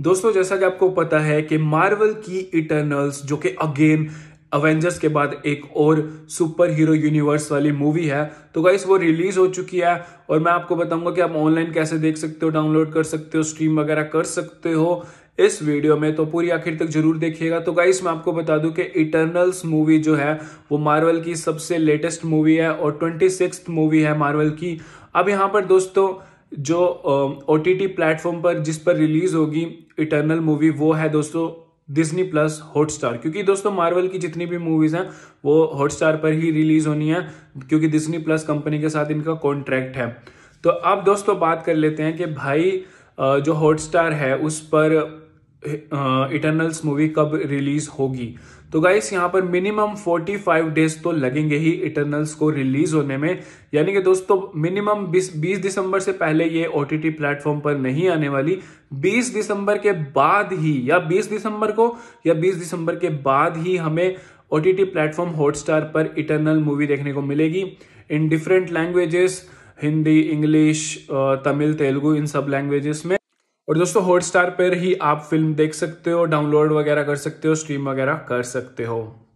दोस्तों जैसा कि आपको पता है कि मार्वल की इटर्नल्स जो कि अगेन अवेंजर्स के बाद एक और सुपर हीरो यूनिवर्स वाली मूवी है तो गाइस वो रिलीज हो चुकी है और मैं आपको बताऊंगा कि आप ऑनलाइन कैसे देख सकते हो डाउनलोड कर सकते हो स्ट्रीम वगैरह कर सकते हो इस वीडियो में तो पूरी आखिर तक जरूर देखिएगा तो गाइस मैं आपको बता दूं कि इटर्नल्स मूवी जो है वो मार्वल की सबसे लेटेस्ट मूवी है और ट्वेंटी मूवी है मार्वल की अब यहाँ पर दोस्तों जो ओ टी टी प्लेटफॉर्म पर जिस पर रिलीज होगी इटर्नल मूवी वो है दोस्तों डिजनी प्लस हॉटस्टार क्योंकि दोस्तों मार्वल की जितनी भी मूवीज हैं वो हॉटस्टार पर ही रिलीज होनी है क्योंकि डिजनी प्लस कंपनी के साथ इनका कॉन्ट्रैक्ट है तो अब दोस्तों बात कर लेते हैं कि भाई जो हॉटस्टार है उस पर इटरनल्स मूवी कब रिलीज होगी तो गाइस यहां पर मिनिमम 45 डेज तो लगेंगे ही इटर्नल्स को रिलीज होने में यानी कि दोस्तों मिनिमम 20 20 दिसंबर से पहले ये ओ टी टी प्लेटफॉर्म पर नहीं आने वाली 20 दिसंबर के बाद ही या 20 दिसंबर को या 20 दिसंबर के बाद ही हमें O T T platform Hotstar पर इटर्नल मूवी देखने को मिलेगी in different languages Hindi English Tamil Telugu इन सब लैंग्वेजेस में और दोस्तों हॉटस्टार पर ही आप फिल्म देख सकते हो डाउनलोड वगैरह कर सकते हो स्ट्रीम वगैरह कर सकते हो